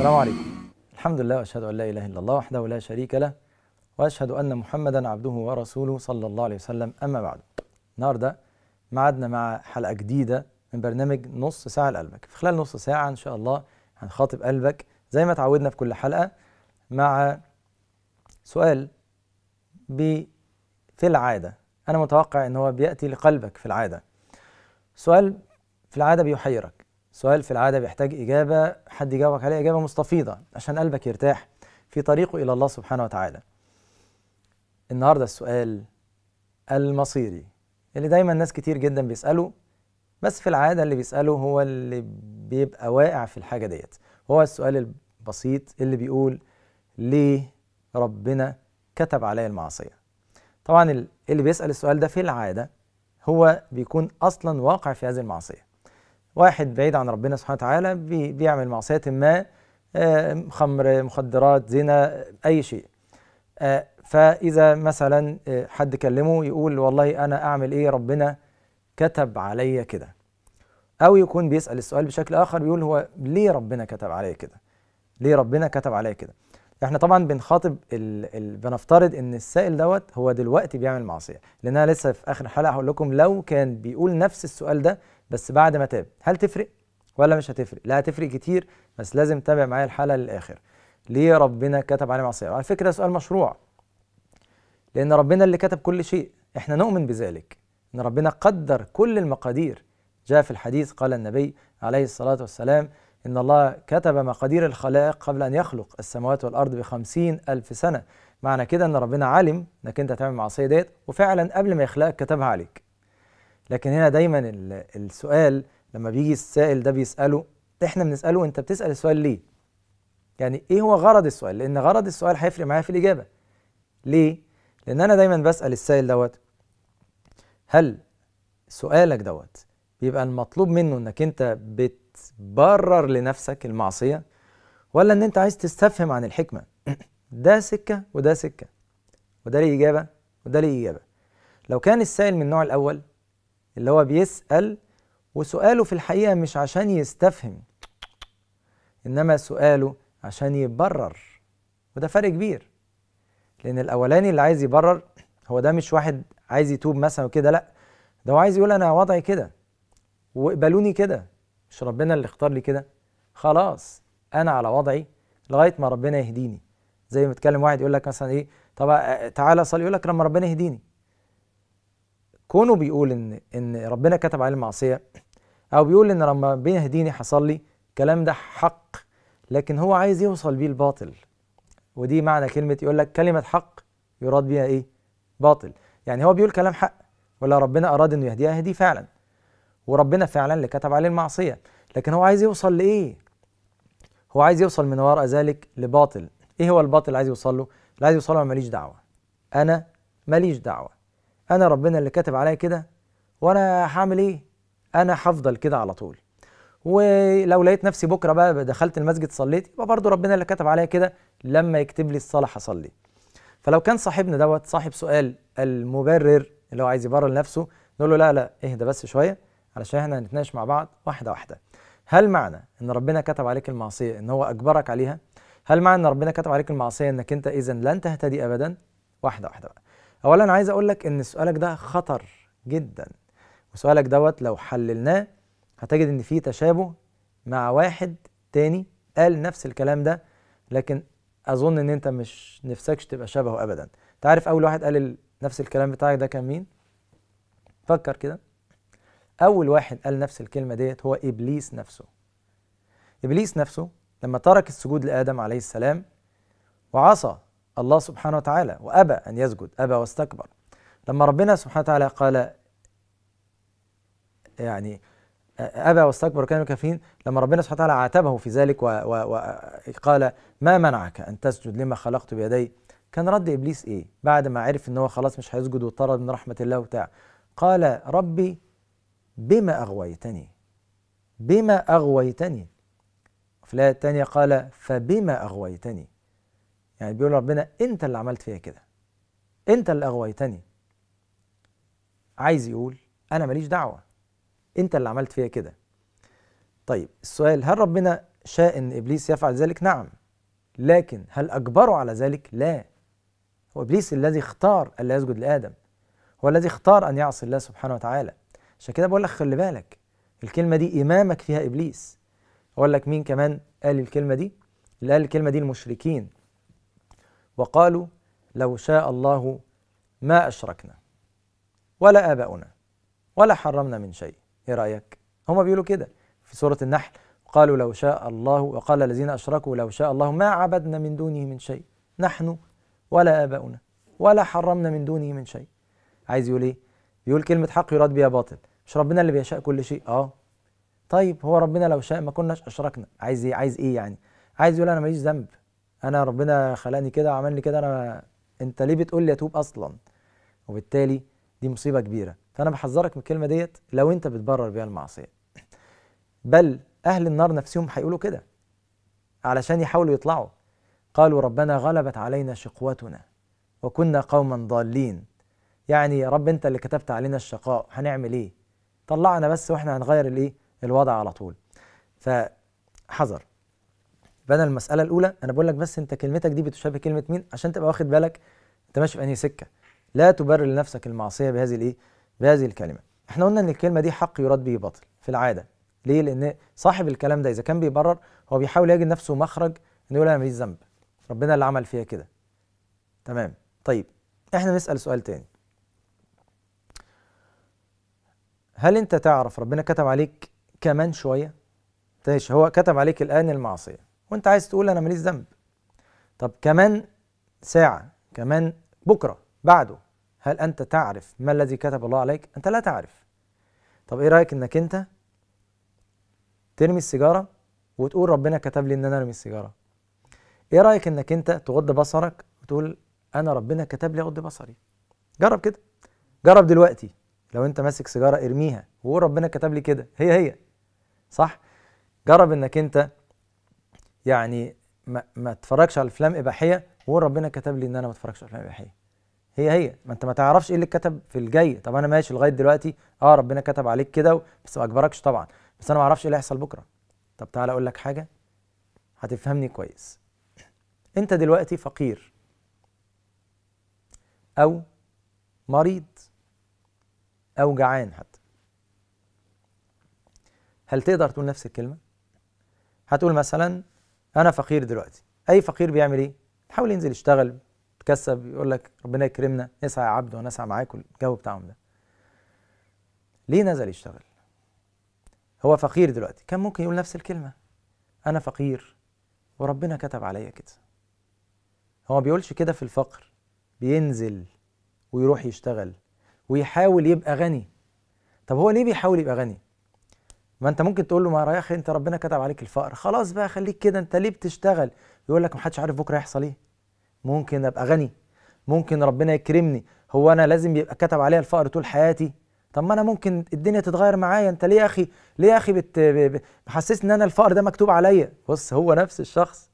السلام عليكم الحمد لله واشهد ان لا اله الا الله وحده لا شريك له واشهد ان محمدا عبده ورسوله صلى الله عليه وسلم اما بعد النهارده معادنا مع حلقه جديده من برنامج نص ساعه لقلبك في خلال نص ساعه ان شاء الله هنخاطب قلبك زي ما اتعودنا في كل حلقه مع سؤال بي في العاده انا متوقع ان هو بياتي لقلبك في العاده سؤال في العاده بيحيرك سؤال في العادة بيحتاج إجابة حد يجاوبك عليها إجابة مستفيضة عشان قلبك يرتاح في طريقه إلى الله سبحانه وتعالى النهاردة السؤال المصيري اللي دايما ناس كتير جدا بيسأله بس في العادة اللي بيسأله هو اللي بيبقى واقع في الحاجة ديت هو السؤال البسيط اللي بيقول ليه ربنا كتب عليا المعصية طبعا اللي بيسأل السؤال ده في العادة هو بيكون أصلا واقع في هذه المعصية واحد بعيد عن ربنا سبحانه وتعالى بيعمل معصية ما آه، خمر مخدرات زنا أي شيء آه، فإذا مثلا آه، حد كلمه يقول والله أنا أعمل إيه ربنا كتب عليا كده أو يكون بيسأل السؤال بشكل آخر بيقول هو ليه ربنا كتب عليا كده ليه ربنا كتب عليا كده احنا طبعا بنخاطب ال... ال... بنفترض ان السائل دوت هو دلوقتي بيعمل معصيه لان انا لسه في اخر حلقه هقول لكم لو كان بيقول نفس السؤال ده بس بعد ما تاب هل تفرق ولا مش هتفرق لا هتفرق كتير بس لازم تتابع معايا الحلقه للاخر ليه ربنا كتب علينا معصيه على فكره سؤال مشروع لان ربنا اللي كتب كل شيء احنا نؤمن بذلك ان ربنا قدر كل المقادير جاء في الحديث قال النبي عليه الصلاه والسلام إن الله كتب مقادير الخلائق قبل أن يخلق السماوات والأرض بخمسين ألف سنة معنى كده إن ربنا علم إنك أنت هتعمل معصية ديت وفعلا قبل ما يخلقك كتبها عليك لكن هنا دايما السؤال لما بيجي السائل ده بيساله احنا بنساله انت بتسال السؤال ليه يعني ايه هو غرض السؤال لان غرض السؤال هيفرق معايا في الاجابه ليه لان انا دايما بسال السائل دوت هل سؤالك دوت بيبقى المطلوب منه انك انت بتبرر لنفسك المعصيه ولا ان انت عايز تستفهم عن الحكمه ده سكه وده سكه وده ليه اجابه وده ليه اجابه لو كان السائل من النوع الاول اللي هو بيسأل وسؤاله في الحقيقة مش عشان يستفهم إنما سؤاله عشان يبرر وده فرق كبير لأن الأولاني اللي عايز يبرر هو ده مش واحد عايز يتوب مثلا وكده لأ ده هو عايز يقول أنا وضعي كده واقبلوني كده مش ربنا اللي اختار لي كده خلاص أنا على وضعي لغاية ما ربنا يهديني زي ما اتكلم واحد يقول لك مثلا إيه طب آه، تعالى صلي يقول لك لما ربنا يهديني كونه بيقول ان ان ربنا كتب عليه المعصيه او بيقول ان لما ربنا يهديني حصل لي الكلام ده حق لكن هو عايز يوصل بيه الباطل ودي معنى كلمه يقول لك كلمه حق يراد بيها ايه باطل يعني هو بيقول كلام حق ولا ربنا اراد انه يهديها يهديه فعلا وربنا فعلا اللي كتب عليه المعصيه لكن هو عايز يوصل لايه هو عايز يوصل من وراء ذلك لباطل ايه هو الباطل اللي عايز يوصل له اللي عايز يوصل له ماليش دعوه انا ماليش دعوه انا ربنا اللي كاتب عليا كده وانا هعمل ايه انا هفضل كده على طول ولو لقيت نفسي بكره بقى دخلت المسجد صليت يبقى برضه ربنا اللي كتب عليا كده لما يكتب لي الصلاه هصلي فلو كان صاحبنا دوت صاحب سؤال المبرر اللي هو عايز يبرر لنفسه نقول له لا لا اهدى بس شويه علشان احنا هنتناقش مع بعض واحده واحده هل معنى ان ربنا كتب عليك المعصيه ان هو اجبرك عليها هل معنى ان ربنا كتب عليك المعصيه انك انت اذا لن تهتدي ابدا واحده واحده بقى اولا عايز اقول لك ان سؤالك ده خطر جدا وسؤالك دوت لو حللناه هتجد ان فيه تشابه مع واحد تاني قال نفس الكلام ده لكن اظن ان انت مش نفسكش تبقى شبهه ابدا تعرف اول واحد قال نفس الكلام بتاعك ده كان مين فكر كده اول واحد قال نفس الكلمه ديت هو ابليس نفسه ابليس نفسه لما ترك السجود لادم عليه السلام وعصى الله سبحانه وتعالى وأبى أن يسجد أبى واستكبر لما ربنا سبحانه وتعالى قال يعني أبى واستكبر كانوا كافرين لما ربنا سبحانه وتعالى عاتبه في ذلك وقال ما منعك أن تسجد لما خلقت بيدي كان رد إبليس إيه بعد ما عرف إن هو خلاص مش هيسجد وطرد من رحمة الله وبتاع قال ربي بما أغويتني بما أغويتني في الآية الثانية قال فبما أغويتني يعني بيقول ربنا انت اللي عملت فيا كده انت اللي اغويتني عايز يقول انا ماليش دعوه انت اللي عملت فيا كده طيب السؤال هل ربنا شاء ان ابليس يفعل ذلك نعم لكن هل اجبره على ذلك لا هو ابليس الذي اختار الا يسجد لادم هو الذي اختار ان يعصي الله سبحانه وتعالى عشان كده بقول لك خلي بالك الكلمه دي امامك فيها ابليس اقول لك مين كمان قال الكلمه دي اللي قال الكلمه دي المشركين وقالوا لو شاء الله ما أشركنا ولا آباؤنا ولا حرمنا من شيء إيه رأيك؟ هما بيقولوا كده في سورة النحل قالوا لو شاء الله وقال الذين أشركوا لو شاء الله ما عبدنا من دونه من شيء نحن ولا آباؤنا ولا حرمنا من دونه من شيء عايز يقول إيه؟ بيقول كلمة حق يراد بها باطل مش ربنا اللي بيشاء كل شيء اه طيب هو ربنا لو شاء ما كناش أشركنا عايز إيه عايز إيه يعني عايز يقول أنا ماليش ذنب انا ربنا خلقني كده وعملني كده انا انت ليه بتقول لي اتوب اصلا وبالتالي دي مصيبه كبيره فانا بحذرك من الكلمه ديت لو انت بتبرر بيها المعصيه بل اهل النار نفسهم هيقولوا كده علشان يحاولوا يطلعوا قالوا ربنا غلبت علينا شقوتنا وكنا قوما ضالين يعني يا رب انت اللي كتبت علينا الشقاء هنعمل ايه طلعنا بس واحنا هنغير الايه الوضع على طول فحذر بدل المساله الاولى انا بقول لك بس انت كلمتك دي بتشابه كلمه مين عشان تبقى واخد بالك انت ماشي في انهي سكه لا تبرر لنفسك المعصيه بهذه الايه بهذه الكلمه احنا قلنا ان الكلمه دي حق يراد به باطل في العاده ليه لان صاحب الكلام ده اذا كان بيبرر هو بيحاول يجد نفسه مخرج انه يقول انا ذنب ربنا اللي عمل فيها كده تمام طيب احنا نسال سؤال تاني هل انت تعرف ربنا كتب عليك كمان شويه؟ ماشي هو كتب عليك الان المعصيه وانت عايز تقول انا ماليش ذنب طب كمان ساعه كمان بكره بعده هل انت تعرف ما الذي كتب الله عليك انت لا تعرف طب ايه رايك انك انت ترمي السيجاره وتقول ربنا كتب لي ان انا ارمي السيجاره ايه رايك انك انت تغض بصرك وتقول انا ربنا كتب لي اغض بصري جرب كده جرب دلوقتي لو انت ماسك سيجاره ارميها وقول ربنا كتب لي كده هي هي صح جرب انك انت يعني ما, ما تفرجش على افلام اباحيه وهو ربنا كتب لي ان انا ما اتفرجش على افلام اباحيه هي هي ما انت ما تعرفش ايه اللي اتكتب في الجاي طب انا ماشي لغايه دلوقتي اه ربنا كتب عليك كده بس ما اجبركش طبعا بس انا ما اعرفش ايه اللي هيحصل بكره طب تعالى اقول لك حاجه هتفهمني كويس انت دلوقتي فقير او مريض او جعان حتى هل تقدر تقول نفس الكلمه هتقول مثلا انا فقير دلوقتي اي فقير بيعمل ايه بيحاول ينزل يشتغل يتكسب يقول لك ربنا يكرمنا نسعى يا عبد ونسعى معاك والجو بتاعهم ده ليه نزل يشتغل هو فقير دلوقتي كان ممكن يقول نفس الكلمه انا فقير وربنا كتب عليا كده هو ما بيقولش كده في الفقر بينزل ويروح يشتغل ويحاول يبقى غني طب هو ليه بيحاول يبقى غني ما انت ممكن تقول له ما يا اخي انت ربنا كتب عليك الفقر خلاص بقى خليك كده انت ليه بتشتغل يقول لك محدش عارف بكره هيحصل ايه ممكن ابقى غني ممكن ربنا يكرمني هو انا لازم يبقى كتب عليا الفقر طول حياتي طب ما انا ممكن الدنيا تتغير معايا انت ليه يا اخي ليه يا اخي بتحسسني ان انا الفقر ده مكتوب عليا بص هو نفس الشخص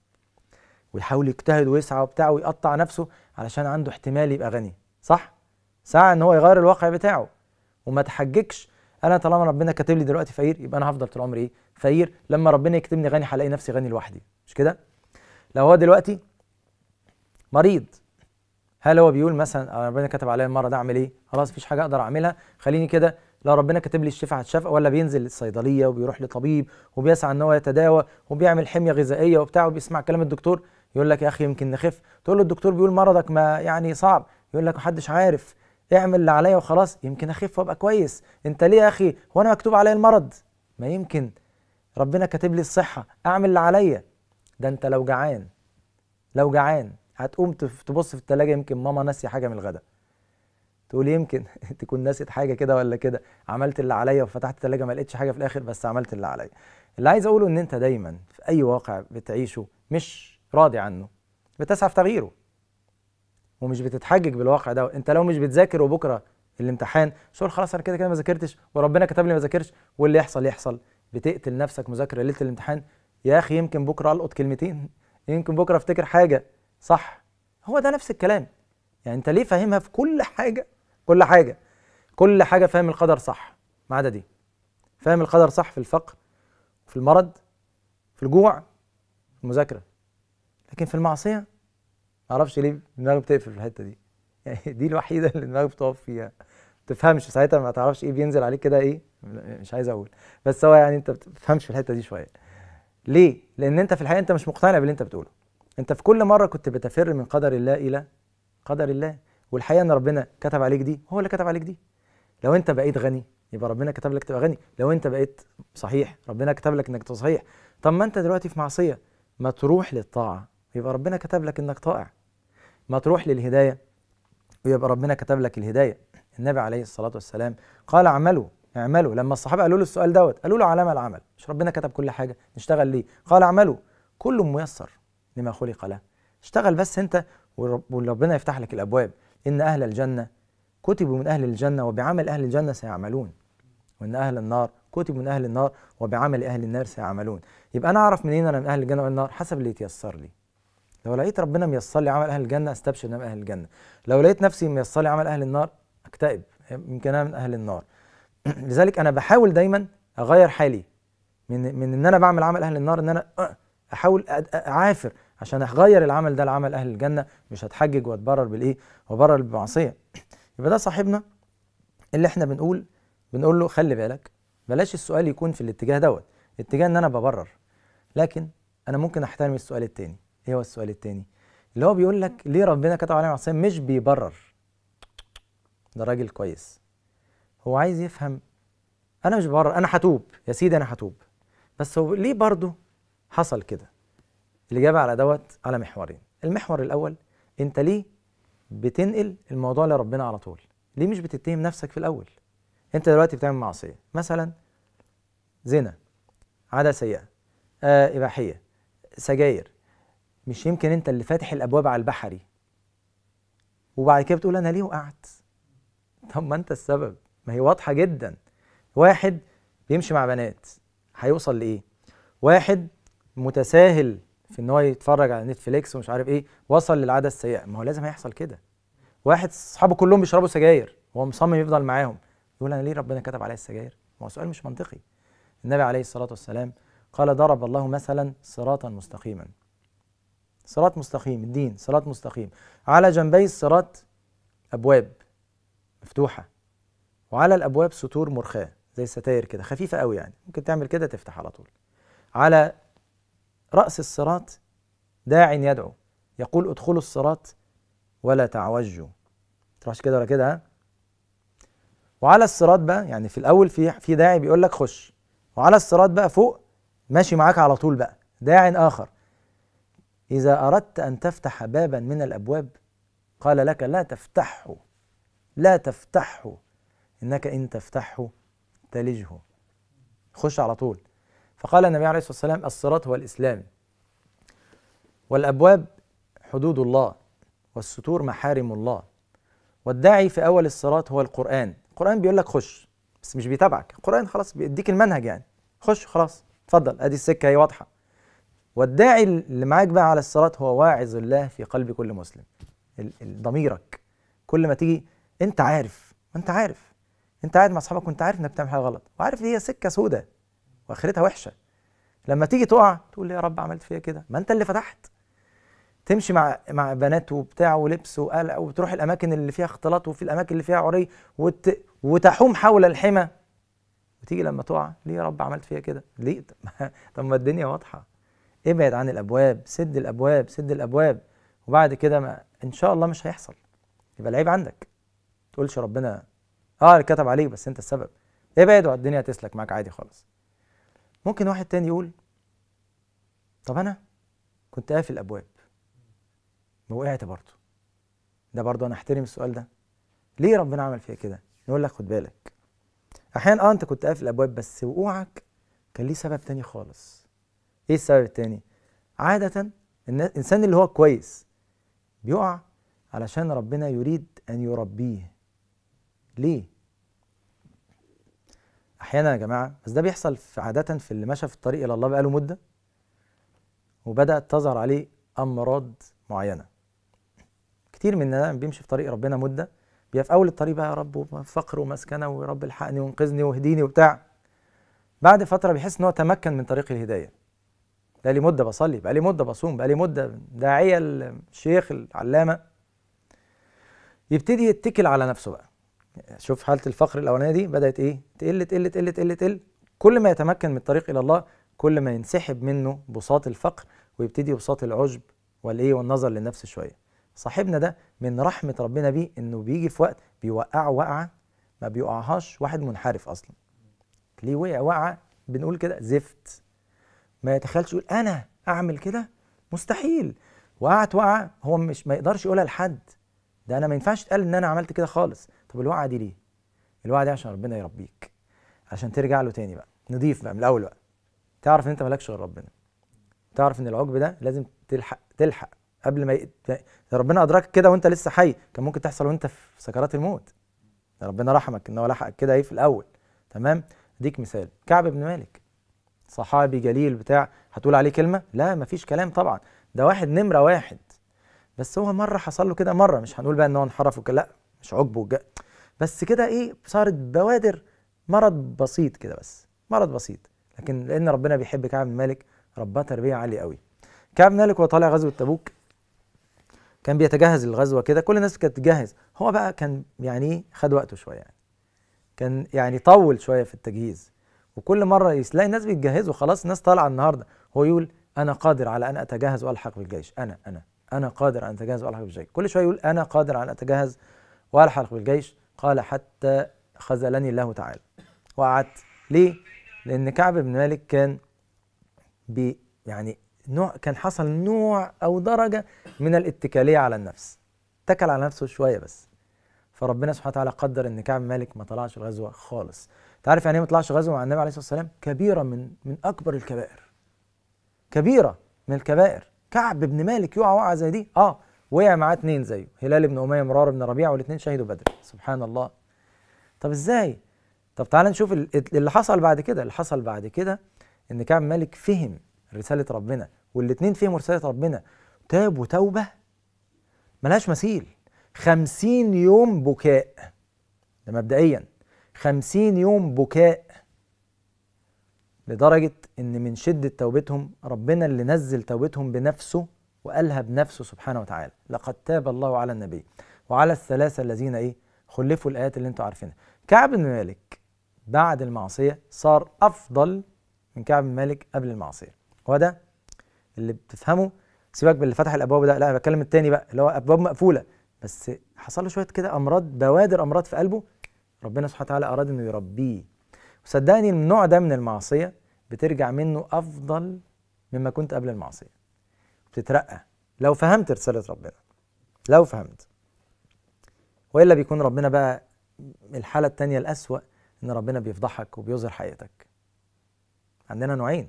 ويحاول يجتهد ويسعى وبتاع ويقطع نفسه علشان عنده احتمال يبقى غني صح سعى ان هو يغير الواقع بتاعه وما تحججش انا طالما ربنا كاتب لي دلوقتي فقير يبقى انا هفضل طول عمري ايه فقير لما ربنا يكتبني غني هلاقي نفسي غني لوحدي مش كده لو هو دلوقتي مريض هل هو بيقول مثلا آه، ربنا كتب عليا المره ده اعمل ايه خلاص مفيش حاجه اقدر اعملها خليني كده لو ربنا كاتب لي الشفاء هتشفى ولا بينزل للصيدليه وبيروح لطبيب وبيسعى ان هو يتداوى وبيعمل حميه غذائيه وبتاع وبيسمع كلام الدكتور يقول لك يا اخي يمكن نخف تقول له الدكتور بيقول مرضك ما يعني صعب يقول لك محدش عارف اعمل اللي عليا وخلاص يمكن اخف وابقى كويس انت ليه يا اخي هو انا مكتوب عليا المرض ما يمكن ربنا كاتب لي الصحه اعمل اللي عليا ده انت لو جعان لو جعان هتقوم تبص في التلاجة يمكن ماما ناسيه حاجه من الغدا تقول يمكن تكون نسيت حاجه كده ولا كده عملت اللي عليا وفتحت التلاجة ما لقيتش حاجه في الاخر بس عملت اللي عليا اللي عايز اقوله ان انت دايما في اي واقع بتعيشه مش راضي عنه بتسعى في تغييره ومش بتتحجج بالواقع ده انت لو مش بتذاكر وبكره الامتحان تقول خلاص انا كده كده ما ذاكرتش وربنا كتب لي ما ذاكرش واللي يحصل يحصل بتقتل نفسك مذاكره ليله الامتحان يا اخي يمكن بكره القط كلمتين يمكن بكره افتكر حاجه صح هو ده نفس الكلام يعني انت ليه فاهمها في كل حاجه كل حاجه كل حاجه فاهم القدر صح ما عدا دي فاهم القدر صح في الفقر في المرض في الجوع في المذاكره لكن في المعصيه معرفش ليه دماغي بتقفل في الحته دي يعني دي الوحيده اللي دماغي بتقف فيها ما تفهمش ساعتها ما تعرفش ايه بينزل عليك كده ايه مش عايز اقول بس هو يعني انت بتفهمش في الحته دي شويه ليه لان انت في الحقيقه انت مش مقتنع باللي انت بتقوله انت في كل مره كنت بتفر من قدر الله الى قدر الله والحقيقه ان ربنا كتب عليك دي هو اللي كتب عليك دي لو انت بقيت غني يبقى ربنا كتب لك تبقى غني لو انت بقيت صحيح ربنا كتب لك انك تصحيح طب ما انت دلوقتي في معصيه ما تروح للطاعه يبقى ربنا كتب لك انك طائع ما تروح للهدايه ويبقى ربنا كتب لك الهدايه النبي عليه الصلاه والسلام قال اعملوا اعملوا لما الصحابه قالوا له السؤال دوت قالوا له على ما العمل مش ربنا كتب كل حاجه نشتغل ليه قال اعملوا كل ميسر لما خلق له اشتغل بس انت وربنا يفتح لك الابواب ان اهل الجنه كتبوا من اهل الجنه وبعمل اهل الجنه سيعملون وان اهل النار كتبوا من اهل النار وبعمل اهل النار سيعملون يبقى انا اعرف منين انا من اهل الجنه والنار حسب اللي يتيسر لي لو لقيت ربنا ميسر لي عمل اهل الجنه استبشر ان انا من اهل الجنه لو لقيت نفسي ميسر لي عمل اهل النار اكتئب يمكن انا من اهل النار لذلك انا بحاول دايما اغير حالي من من ان انا بعمل عمل اهل النار ان انا آه، احاول اعافر عشان اغير العمل ده لعمل اهل الجنه مش هتحجج واتبرر بالايه وبرر بالمعصيه يبقى ده صاحبنا اللي احنا بنقول بنقول له خلي بالك بلاش السؤال يكون في الاتجاه دوت اتجاه ان انا ببرر لكن انا ممكن احترم السؤال التاني ايه هو السؤال التاني اللي هو بيقول لك ليه ربنا كتب علينا معصيه مش بيبرر ده راجل كويس هو عايز يفهم انا مش ببرر انا هتوب يا سيدي انا هتوب بس هو ليه برضه حصل كده الاجابه على دوت على محورين المحور الاول انت ليه بتنقل الموضوع لربنا على طول ليه مش بتتهم نفسك في الاول انت دلوقتي بتعمل معصيه مثلا زنا عاده سيئه آه اباحيه سجاير مش يمكن انت اللي فاتح الابواب على البحري وبعد كده بتقول انا ليه وقعت طب ما انت السبب ما هي واضحه جدا واحد بيمشي مع بنات هيوصل لايه واحد متساهل في ان هو يتفرج على نتفليكس ومش عارف ايه وصل للعاده السيئه ما هو لازم هيحصل كده واحد اصحابه كلهم بيشربوا سجاير وهو مصمم يفضل معاهم يقول انا ليه ربنا كتب عليا السجاير ما هو سؤال مش منطقي النبي عليه الصلاه والسلام قال ضرب الله مثلا صراطا مستقيما صراط مستقيم الدين صراط مستقيم على جنبي الصراط أبواب مفتوحة وعلى الأبواب سطور مرخاة زي الستاير كده خفيفة قوي يعني ممكن تعمل كده تفتح على طول على رأس الصراط داع يدعو يقول ادخلوا الصراط ولا تعوجوا تروحش كده ولا كده ها وعلى الصراط بقى يعني في الاول في في داعي بيقول لك خش وعلى الصراط بقى فوق ماشي معاك على طول بقى داع اخر إذا أردت أن تفتح بابا من الأبواب قال لك لا تفتحه لا تفتحه إنك إن تفتحه تلجه خش على طول فقال النبي عليه الصلاة والسلام الصراط هو الإسلام والأبواب حدود الله والستور محارم الله والداعي في أول الصراط هو القرآن القرآن بيقول لك خش بس مش بيتابعك القرآن خلاص بيديك المنهج يعني خش خلاص اتفضل ادي السكة هي واضحة والداعي اللي معاك بقى على الصلاة هو واعظ الله في قلب كل مسلم ضميرك كل ما تيجي انت عارف انت عارف انت قاعد مع اصحابك وانت عارف انك بتعمل حاجه غلط وعارف ان هي سكه سودة واخرتها وحشه لما تيجي تقع تقول يا رب عملت فيها كده ما انت اللي فتحت تمشي مع مع بنات وبتاع ولبس وقلق وتروح الاماكن اللي فيها اختلاط وفي الاماكن اللي فيها عري وت... وتحوم حول الحمى وتيجي لما تقع ليه يا رب عملت فيها كده ليه طب ما الدنيا واضحه ابعد عن الابواب سد الابواب سد الابواب وبعد كده ما ان شاء الله مش هيحصل يبقى العيب عندك تقولش ربنا اه كتب عليك بس انت السبب ابعد والدنيا هتسلك معاك عادي خالص ممكن واحد تاني يقول طب انا كنت قافل الابواب ووقعت برضه ده برضه انا احترم السؤال ده ليه ربنا عمل فيا كده نقول لك خد بالك احيانا اه انت كنت قافل الابواب بس وقوعك كان ليه سبب تاني خالص ايه السبب التاني عاده الانسان اللي هو كويس بيقع علشان ربنا يريد ان يربيه ليه احيانا يا جماعه بس ده بيحصل في عاده في اللي مشى في الطريق الى الله بقاله مده وبدات تظهر عليه امراض معينه كتير مننا بيمشي في طريق ربنا مده بيبقى في اول الطريق بقى يا رب فقر ومسكنه ويا رب الحقني وانقذني واهديني وبتاع بعد فتره بيحس ان هو تمكن من طريق الهدايه بقى لي مده بصلي بقى لي مده بصوم بقى لي مده داعيه الشيخ العلامه يبتدي يتكل على نفسه بقى شوف حاله الفقر الاولانيه دي بدات ايه تقل تقل تقل تقل تقل كل ما يتمكن من الطريق الى الله كل ما ينسحب منه بساط الفقر ويبتدي بساط العجب والايه والنظر للنفس شويه صاحبنا ده من رحمه ربنا بيه انه بيجي في وقت بيوقعه وقعه ما بيقعهاش واحد منحرف اصلا ليه وقع وقعه بنقول كده زفت ما يتخيلش يقول انا اعمل كده مستحيل وقعت وقعه هو مش ما يقدرش يقولها لحد ده انا ما ينفعش اتقال ان انا عملت كده خالص طب الوقعه دي ليه الوقعه دي عشان ربنا يربيك عشان ترجع له تاني بقى نضيف بقى من الاول بقى تعرف ان انت مالكش غير ربنا تعرف ان العجب ده لازم تلحق تلحق قبل ما ي... ربنا ادركك كده وانت لسه حي كان ممكن تحصل وانت في سكرات الموت ربنا رحمك ان هو لحقك كده ايه في الاول تمام اديك مثال كعب بن مالك صحابي جليل بتاع هتقول عليه كلمه لا مفيش كلام طبعا ده واحد نمره واحد بس هو مره حصل له كده مره مش هنقول بقى ان هو انحرف لا مش عجبه وجا. بس كده ايه صارت بوادر مرض بسيط كده بس مرض بسيط لكن لان ربنا بيحب كعب بن مالك رباه تربيه عاليه قوي كعب بن مالك وهو طالع غزوه تبوك كان بيتجهز للغزوه كده كل الناس كانت تجهز هو بقى كان يعني إيه، خد وقته شويه يعني كان يعني طول شويه في التجهيز وكل مره يلاقي الناس بيتجهزوا خلاص الناس طالعه النهارده هو يقول انا قادر على ان اتجهز والحق بالجيش انا انا انا قادر ان اتجهز والحق بالجيش كل شويه يقول انا قادر على ان اتجهز والحق بالجيش قال حتى خذلني الله تعالى وقعدت ليه لان كعب بن مالك كان بي يعني نوع كان حصل نوع او درجه من الاتكاليه على النفس اتكل على نفسه شويه بس فربنا سبحانه وتعالى قدر ان كعب مالك ما طلعش الغزوه خالص تعرف يعني ايه ما يطلعش غزو مع النبي عليه الصلاه والسلام؟ كبيره من من اكبر الكبائر. كبيره من الكبائر، كعب بن مالك يقع وقعه زي دي؟ اه وقع معاه اثنين زيه، هلال بن اميه مرار بن ربيعه والاثنين شهدوا بدر، سبحان الله. طب ازاي؟ طب تعالى نشوف اللي حصل بعد كده، اللي حصل بعد كده ان كعب مالك فهم رساله ربنا، والاثنين فهموا رساله ربنا، تابوا توبه ملهاش مثيل. خمسين يوم بكاء ده مبدئيا خمسين يوم بكاء لدرجة إن من شدة توبتهم ربنا اللي نزل توبتهم بنفسه وقالها بنفسه سبحانه وتعالى لقد تاب الله على النبي وعلى الثلاثة الذين إيه خلفوا الآيات اللي أنتوا عارفينها كعب بن مالك بعد المعصية صار أفضل من كعب بن مالك قبل المعصية هو ده اللي بتفهمه سيبك باللي فتح الابواب ده لا انا بتكلم التاني بقى اللي هو ابواب مقفوله بس حصل له شويه كده امراض بوادر امراض في قلبه ربنا سبحانه وتعالى أراد إنه يربيه وصدقني النوع ده من المعصية بترجع منه أفضل مما كنت قبل المعصية بتترقى لو فهمت رسالة ربنا لو فهمت وإلا بيكون ربنا بقى الحالة الثانيه الأسوأ إن ربنا بيفضحك وبيظهر حقيقتك عندنا نوعين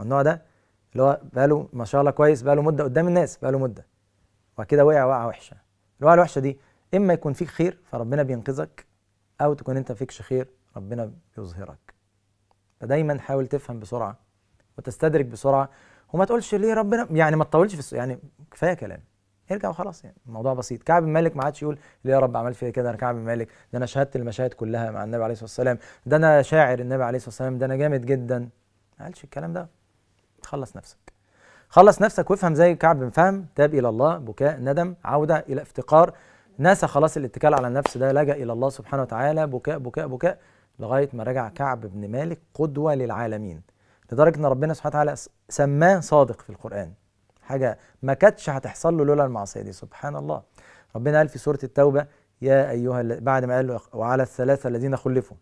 والنوع ده اللي هو بقاله ما شاء الله كويس بقاله مدة قدام الناس بقاله مدة وبعد كده وقع وقعة وحشة الوقعة الوحشة دي إما يكون فيك خير فربنا بينقذك او تكون انت فيكش خير ربنا بيظهرك فدايما حاول تفهم بسرعه وتستدرك بسرعه وما تقولش ليه ربنا يعني ما تطولش في يعني كفايه كلام ارجع وخلاص يعني الموضوع بسيط كعب بن مالك ما عادش يقول ليه يا رب عمل فيا كده انا كعب بن مالك ده انا شهدت المشاهد كلها مع النبي عليه الصلاه والسلام ده انا شاعر النبي عليه الصلاه والسلام ده انا جامد جدا ما قالش الكلام ده خلص نفسك خلص نفسك وافهم زي كعب بن فهم تاب الى الله بكاء ندم عوده الى افتقار نسى خلاص الاتكال على النفس ده لجأ إلى الله سبحانه وتعالى بكاء بكاء بكاء لغاية ما رجع كعب بن مالك قدوة للعالمين لدرجة أن ربنا سبحانه وتعالى سماه صادق في القرآن حاجة ما كانتش هتحصل له لولا المعصية دي سبحان الله ربنا قال في سورة التوبة يا أيها بعد ما قال له وعلى الثلاثة الذين خلفوا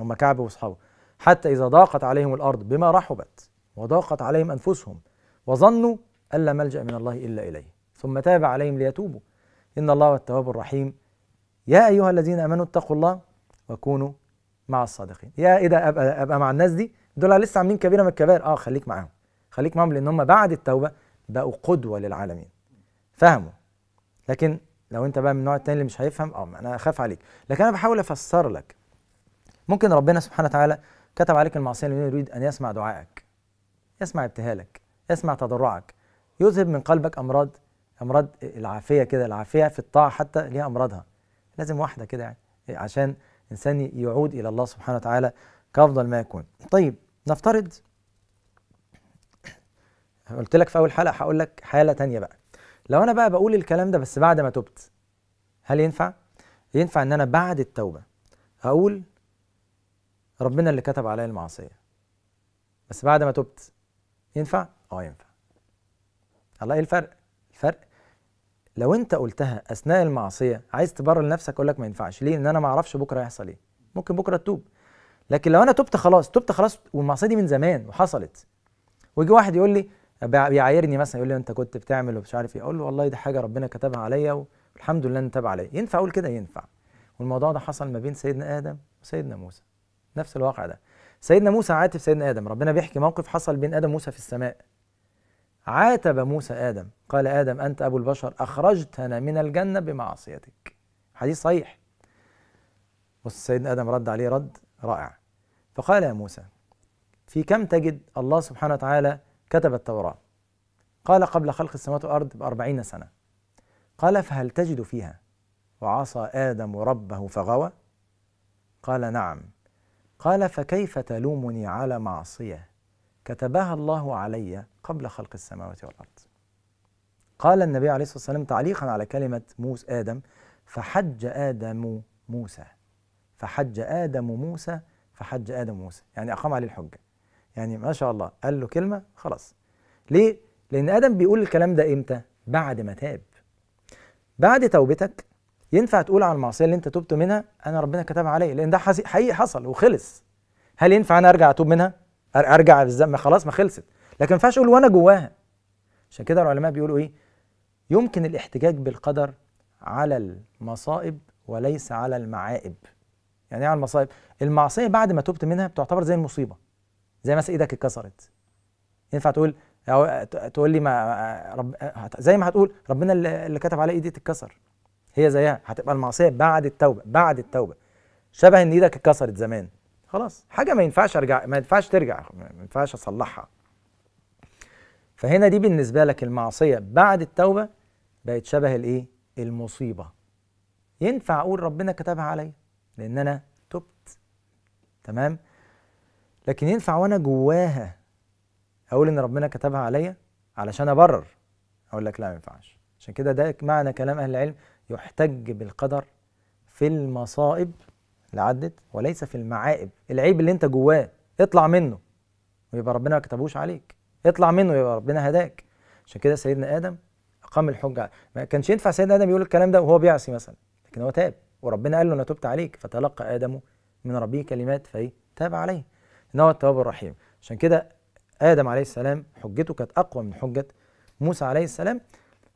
هم كعب وأصحابه حتى إذا ضاقت عليهم الأرض بما رحبت وضاقت عليهم أنفسهم وظنوا ألا ملجأ من الله إلا إليه ثم تاب عليهم ليتوبوا إن الله هو التواب الرحيم يا أيها الذين آمنوا اتقوا الله وكونوا مع الصادقين يا إيه ده أبقى, أبقى مع الناس دي دول لسه عاملين كبيرة من الكبائر أه خليك معاهم خليك معاهم لأن هم بعد التوبة بقوا قدوة للعالمين فهموا لكن لو أنت بقى من النوع التاني اللي مش هيفهم أه أنا أخاف عليك لكن أنا بحاول أفسر لك ممكن ربنا سبحانه وتعالى كتب عليك المعصية اللي يريد أن يسمع دعائك يسمع ابتهالك يسمع تضرعك يذهب من قلبك أمراض امراض العافيه كده العافيه في الطاعه حتى ليها امراضها لازم واحده كده يعني عشان الانسان يعود الى الله سبحانه وتعالى كافضل ما يكون طيب نفترض قلت لك في اول حلقه هقول لك حاله تانية بقى لو انا بقى بقول الكلام ده بس بعد ما تبت هل ينفع ينفع ان انا بعد التوبه اقول ربنا اللي كتب عليا المعصيه بس بعد ما تبت ينفع اه ينفع الله ايه الفرق الفرق لو انت قلتها اثناء المعصيه عايز تبرر لنفسك اقول لك ما ينفعش ليه ان انا ما اعرفش بكره هيحصل ايه ممكن بكره تتوب لكن لو انا تبت خلاص تبت خلاص والمعصيه دي من زمان وحصلت ويجي واحد يقول لي بيعايرني مثلا يقول لي انت كنت بتعمل ومش عارف ايه اقول له والله دي حاجه ربنا كتبها عليا والحمد لله ان تاب عليا ينفع اقول كده ينفع والموضوع ده حصل ما بين سيدنا ادم وسيدنا موسى نفس الواقع ده سيدنا موسى عاتب سيدنا ادم ربنا بيحكي موقف حصل بين ادم وموسى في السماء عاتب موسى آدم قال آدم أنت أبو البشر أخرجتنا من الجنة بمعصيتك حديث صحيح بص سيدنا آدم رد عليه رد رائع فقال يا موسى في كم تجد الله سبحانه وتعالى كتب التوراة قال قبل خلق السماوات والأرض بأربعين سنة قال فهل تجد فيها وعصى آدم ربه فغوى قال نعم قال فكيف تلومني على معصيه كتبها الله علي قبل خلق السماوات والارض. قال النبي عليه الصلاه والسلام تعليقا على كلمه موسى ادم فحج ادم موسى فحج ادم موسى فحج ادم موسى يعني اقام عليه الحجه. يعني ما شاء الله قال له كلمه خلاص. ليه؟ لان ادم بيقول الكلام ده امتى؟ بعد ما تاب. بعد توبتك ينفع تقول عن المعصيه اللي انت تبت منها انا ربنا كتب علي لان ده حقيقي حصل وخلص. هل ينفع انا ارجع اتوب منها؟ ارجع بالذنب خلاص ما خلصت لكن ما ينفعش اقول وانا جواها عشان كده العلماء بيقولوا ايه يمكن الاحتجاج بالقدر على المصائب وليس على المعائب يعني ايه على المصائب المعصيه بعد ما تبت منها بتعتبر زي المصيبه زي مثلا ايدك اتكسرت ينفع تقول تقول لي ما رب زي ما هتقول ربنا اللي كتب على ايدي تتكسر هي زيها هتبقى المعصيه بعد التوبه بعد التوبه شبه ان ايدك اتكسرت زمان خلاص حاجه ما ينفعش ارجع ما ينفعش ترجع ما ينفعش اصلحها فهنا دي بالنسبه لك المعصيه بعد التوبه بقت شبه الايه المصيبه ينفع اقول ربنا كتبها عليا لان انا تبت تمام لكن ينفع وانا جواها اقول ان ربنا كتبها عليا علشان ابرر اقول لك لا ما ينفعش عشان كده ده معنى كلام اهل العلم يحتج بالقدر في المصائب اللي عدت وليس في المعائب العيب اللي انت جواه اطلع منه ويبقى ربنا ما كتبوش عليك اطلع منه يبقى ربنا هداك عشان كده سيدنا ادم اقام الحجه ما كانش ينفع سيدنا ادم يقول الكلام ده وهو بيعصي مثلا لكن هو تاب وربنا قال له انا تبت عليك فتلقى ادم من ربه كلمات فايه تاب عليه ان هو التواب الرحيم عشان كده ادم عليه السلام حجته كانت اقوى من حجه موسى عليه السلام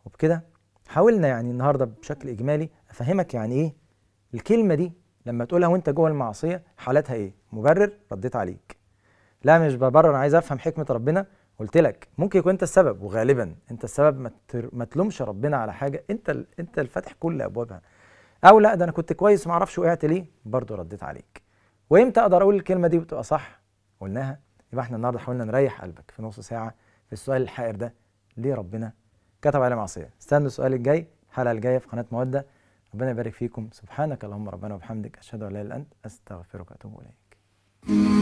وبكده حاولنا يعني النهارده بشكل اجمالي افهمك يعني ايه الكلمه دي لما تقولها وانت جوه المعصيه حالتها ايه مبرر رديت عليك لا مش ببرر انا عايز افهم حكمه ربنا قلت لك ممكن يكون انت السبب وغالبا انت السبب ما, تر... ما تلومش ربنا على حاجه انت ال... انت الفاتح كل ابوابها او لا ده انا كنت كويس ما اعرفش وقعت ليه برضه رديت عليك وامتى اقدر اقول الكلمه دي وتبقى صح قلناها يبقى احنا النهارده حاولنا نريح قلبك في نص ساعه في السؤال الحائر ده ليه ربنا كتب على معصيه استنوا السؤال الجاي الحلقه الجايه في قناه موده ربنا يبارك فيكم سبحانك اللهم ربنا وبحمدك أشهد أن لا إله إلا أنت أستغفرك وأتوب إليك